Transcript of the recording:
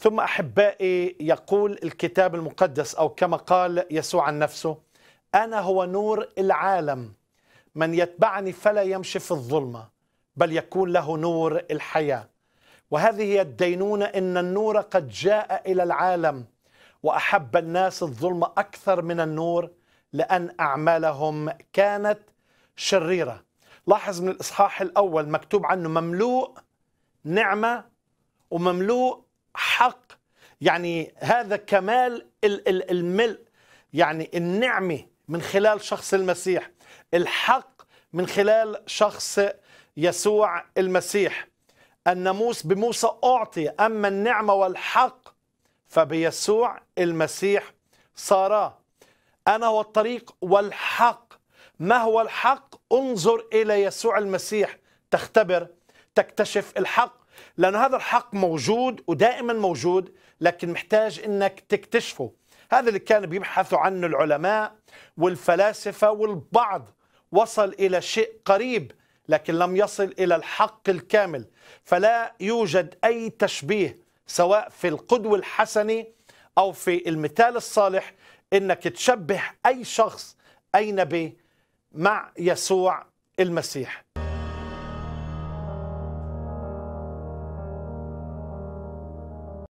ثم احبائي يقول الكتاب المقدس او كما قال يسوع عن نفسه انا هو نور العالم من يتبعني فلا يمشي في الظلمه بل يكون له نور الحياه وهذه هي الدينونه ان النور قد جاء الى العالم واحب الناس الظلمه اكثر من النور لان اعمالهم كانت شريره لاحظ من الاصحاح الاول مكتوب عنه مملوء نعمه ومملوء حق يعني هذا كمال الملء يعني النعمة من خلال شخص المسيح الحق من خلال شخص يسوع المسيح الناموس بموسى أعطي أما النعمة والحق فبيسوع المسيح صارا أنا هو الطريق والحق ما هو الحق انظر إلى يسوع المسيح تختبر تكتشف الحق لأن هذا الحق موجود ودائما موجود لكن محتاج أنك تكتشفه هذا اللي كان بيبحثوا عنه العلماء والفلاسفة والبعض وصل إلى شيء قريب لكن لم يصل إلى الحق الكامل فلا يوجد أي تشبيه سواء في القدوة الحسنة أو في المثال الصالح أنك تشبه أي شخص أي نبي مع يسوع المسيح